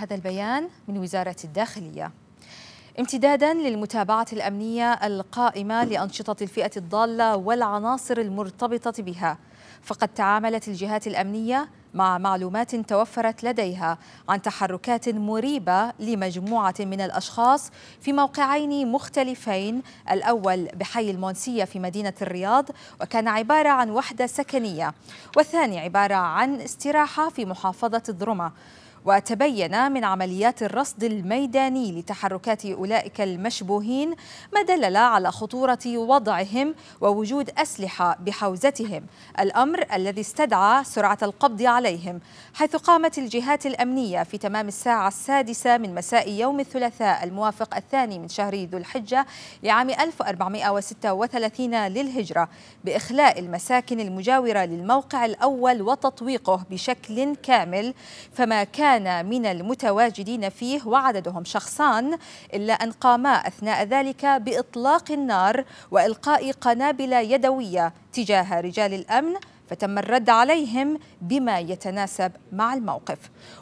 هذا البيان من وزارة الداخلية امتدادا للمتابعة الأمنية القائمة لأنشطة الفئة الضالة والعناصر المرتبطة بها فقد تعاملت الجهات الأمنية مع معلومات توفرت لديها عن تحركات مريبة لمجموعة من الأشخاص في موقعين مختلفين الأول بحي المونسية في مدينة الرياض وكان عبارة عن وحدة سكنية والثاني عبارة عن استراحة في محافظة الدرمة وتبين من عمليات الرصد الميداني لتحركات أولئك المشبوهين ما دلل على خطورة وضعهم ووجود أسلحة بحوزتهم الأمر الذي استدعى سرعة القبض عليهم حيث قامت الجهات الأمنية في تمام الساعة السادسة من مساء يوم الثلاثاء الموافق الثاني من شهر ذو الحجة لعام 1436 للهجرة بإخلاء المساكن المجاورة للموقع الأول وتطويقه بشكل كامل فما كان كان من المتواجدين فيه وعددهم شخصان إلا أن قاما أثناء ذلك بإطلاق النار وإلقاء قنابل يدوية تجاه رجال الأمن فتم الرد عليهم بما يتناسب مع الموقف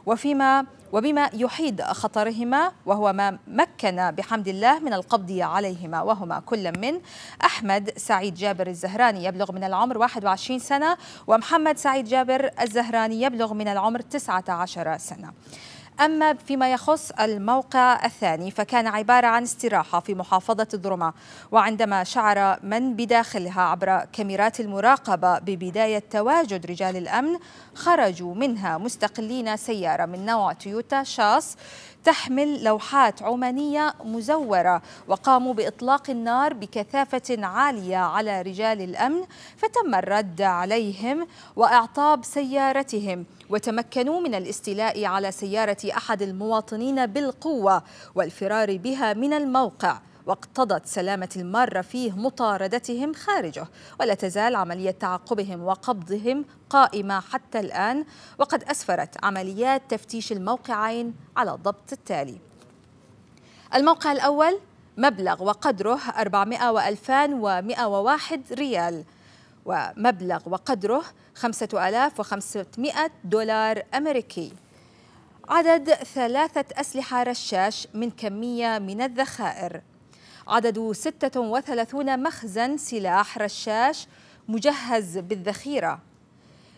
وفيما وبما يحيد خطرهما وهو ما مكن بحمد الله من القبض عليهما وهما كل من أحمد سعيد جابر الزهراني يبلغ من العمر 21 سنة ومحمد سعيد جابر الزهراني يبلغ من العمر 19 سنة أما فيما يخص الموقع الثاني فكان عبارة عن استراحة في محافظة الدرمة وعندما شعر من بداخلها عبر كاميرات المراقبة ببداية تواجد رجال الأمن خرجوا منها مستقلين سيارة من نوع تويوتا شاس تحمل لوحات عمانية مزورة وقاموا بإطلاق النار بكثافة عالية على رجال الأمن فتم الرد عليهم وإعطاب سيارتهم وتمكنوا من الاستيلاء على سيارة أحد المواطنين بالقوة والفرار بها من الموقع واقتضت سلامة المارة فيه مطاردتهم خارجه ولا تزال عملية تعقبهم وقبضهم قائمة حتى الآن وقد أسفرت عمليات تفتيش الموقعين على الضبط التالي الموقع الأول مبلغ وقدره 400 و2101 ريال ومبلغ وقدره 5500 دولار أمريكي عدد ثلاثة أسلحة رشاش من كمية من الذخائر عدد 36 مخزن سلاح رشاش مجهز بالذخيرة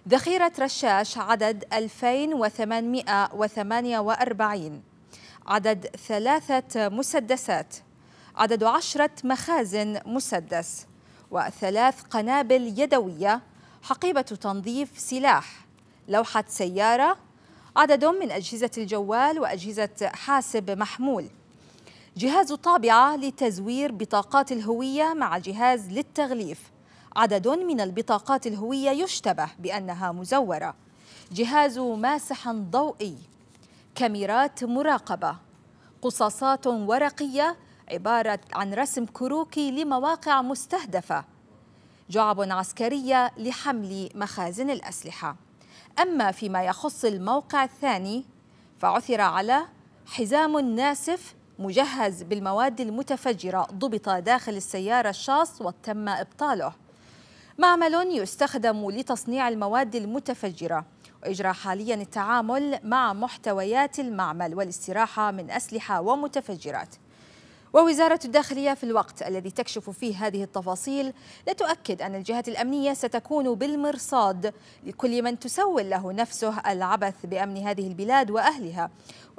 ذخيرة رشاش عدد 2848 عدد ثلاثة مسدسات عدد عشرة مخازن مسدس وثلاث قنابل يدوية حقيبة تنظيف سلاح لوحة سيارة عدد من أجهزة الجوال وأجهزة حاسب محمول جهاز طابعة لتزوير بطاقات الهوية مع جهاز للتغليف عدد من البطاقات الهوية يشتبه بأنها مزورة جهاز ماسح ضوئي كاميرات مراقبة قصاصات ورقية عبارة عن رسم كروكي لمواقع مستهدفة جعب عسكرية لحمل مخازن الأسلحة أما فيما يخص الموقع الثاني فعثر على حزام ناسف مجهز بالمواد المتفجرة ضبط داخل السيارة الشاص وتم إبطاله معمل يستخدم لتصنيع المواد المتفجرة ويجرى حاليا التعامل مع محتويات المعمل والاستراحة من أسلحة ومتفجرات ووزارة الداخلية في الوقت الذي تكشف فيه هذه التفاصيل لا تؤكد أن الجهات الأمنية ستكون بالمرصاد لكل من تسول له نفسه العبث بأمن هذه البلاد وأهلها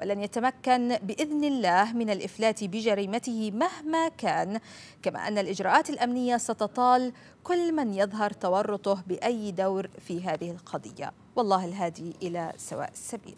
ولن يتمكن بإذن الله من الإفلات بجريمته مهما كان كما أن الإجراءات الأمنية ستطال كل من يظهر تورطه بأي دور في هذه القضية والله الهادي إلى سواء السبيل